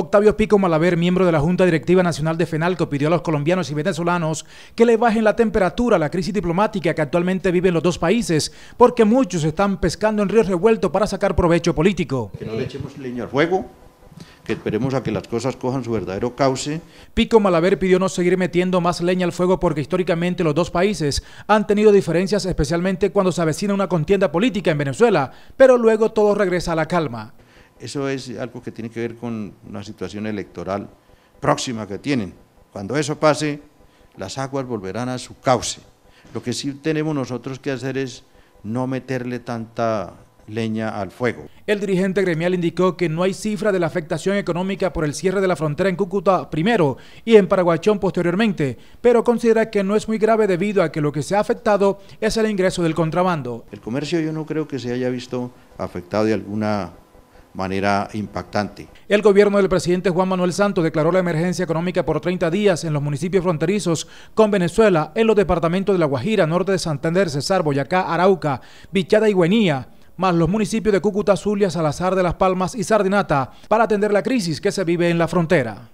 Octavio Pico Malaver, miembro de la Junta Directiva Nacional de FENALCO, pidió a los colombianos y venezolanos que le bajen la temperatura a la crisis diplomática que actualmente viven los dos países, porque muchos están pescando en ríos revuelto para sacar provecho político. Que no le echemos leña al fuego, que esperemos a que las cosas cojan su verdadero cauce. Pico Malaver pidió no seguir metiendo más leña al fuego porque históricamente los dos países han tenido diferencias especialmente cuando se avecina una contienda política en Venezuela, pero luego todo regresa a la calma. Eso es algo que tiene que ver con una situación electoral próxima que tienen. Cuando eso pase, las aguas volverán a su cauce. Lo que sí tenemos nosotros que hacer es no meterle tanta leña al fuego. El dirigente gremial indicó que no hay cifra de la afectación económica por el cierre de la frontera en Cúcuta primero y en Paraguachón posteriormente, pero considera que no es muy grave debido a que lo que se ha afectado es el ingreso del contrabando. El comercio yo no creo que se haya visto afectado de alguna manera impactante. El gobierno del presidente Juan Manuel Santos declaró la emergencia económica por 30 días en los municipios fronterizos con Venezuela, en los departamentos de La Guajira, Norte de Santander, Cesar, Boyacá, Arauca, Vichada y Guenía, más los municipios de Cúcuta, Zulia, Salazar de las Palmas y Sardinata, para atender la crisis que se vive en la frontera.